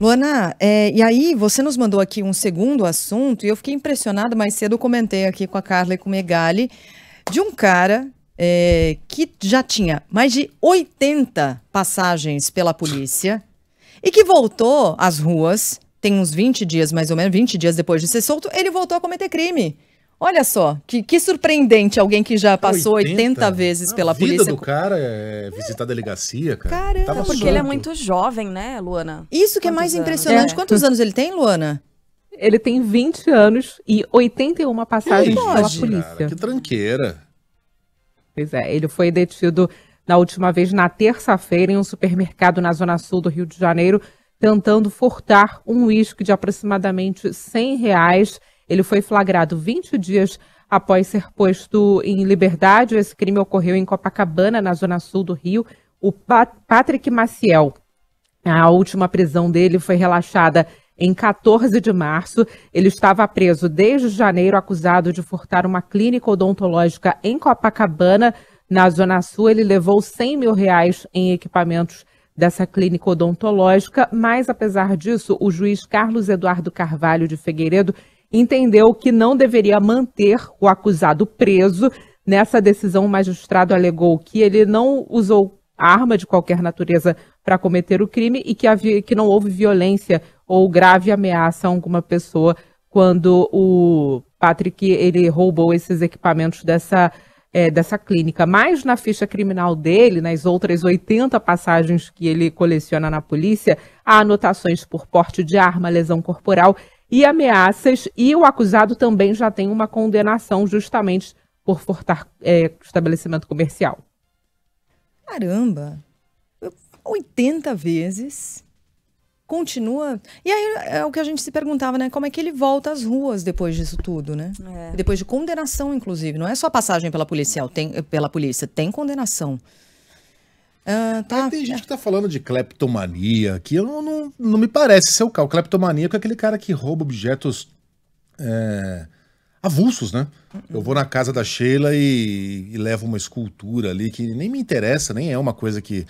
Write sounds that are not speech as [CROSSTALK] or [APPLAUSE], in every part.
Luana, é, e aí você nos mandou aqui um segundo assunto, e eu fiquei impressionada, mais cedo eu comentei aqui com a Carla e com o Megali, de um cara é, que já tinha mais de 80 passagens pela polícia e que voltou às ruas, tem uns 20 dias mais ou menos, 20 dias depois de ser solto, ele voltou a cometer crime. Olha só, que, que, surpreendente alguém que já passou 80, 80 vezes pela polícia. A vida do cara é visitar a delegacia, cara. Caramba, Tava porque solto. ele é muito jovem, né, Luana? Isso que é Quantos é mais impressionante. É. Quantos anos ele tem, Luana? Ele tem 20 anos e 81 passagens pela polícia. Cara, que tranqueira. Pois é, ele foi detido na última vez na terça-feira em um supermercado na zona sul do Rio de Janeiro, tentando furtar um uísque de aproximadamente 100 reais ele foi flagrado 20 dias após ser posto em liberdade. Esse crime ocorreu em Copacabana, na zona sul do Rio. O Pat Patrick Maciel, a última prisão dele foi relaxada em 14 de março. Ele estava preso desde janeiro, acusado de furtar uma clínica odontológica em Copacabana, na Zona Sul. Ele levou 100 mil reais em equipamentos dessa clínica odontológica, mas apesar disso, o juiz Carlos Eduardo Carvalho de Figueiredo entendeu que não deveria manter o acusado preso. Nessa decisão, o magistrado alegou que ele não usou arma de qualquer natureza para cometer o crime e que, havia, que não houve violência ou grave ameaça a alguma pessoa quando o Patrick ele roubou esses equipamentos dessa, é, dessa clínica. Mas na ficha criminal dele, nas outras 80 passagens que ele coleciona na polícia, há anotações por porte de arma, lesão corporal e ameaças, e o acusado também já tem uma condenação justamente por furtar é, estabelecimento comercial. Caramba! 80 vezes continua. E aí é o que a gente se perguntava, né? Como é que ele volta às ruas depois disso tudo, né? É. Depois de condenação, inclusive. Não é só passagem pela policial, tem, pela polícia, tem condenação. Ah, tá. tem gente que tá falando de cleptomania, que eu não, não, não me parece ser o caso. Cleptomania é aquele cara que rouba objetos é, avulsos, né? Eu vou na casa da Sheila e, e, levo uma escultura ali que nem me interessa, nem é uma coisa que,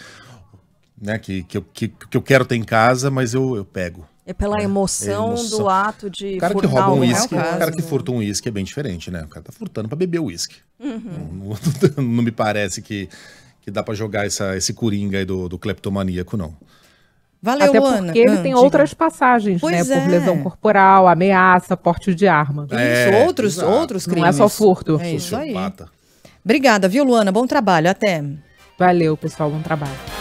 né, que, que, eu, que, que eu quero ter em casa, mas eu, eu pego. É pela emoção, é, é, emoção, do ato de o cara furtar que rouba um uísque, é o, cara que furta um uísque é bem diferente, né? O cara tá furtando para beber uísque. Uhum. Não, não, [LAUGHS] não, me parece que que dá para jogar essa, esse coringa aí do, do cleptomaníaco, não. Valeu, Até porque Ana. ele ah, tem diga. outras passagens, né? pois né? É. Por lesão corporal, ameaça, porte de arma. É, isso, outros, exato. outros crimes. Não é só furto. É isso aí. Obrigada, viu, Luana? Bom trabalho. Até. Valeu, pessoal. Bom trabalho.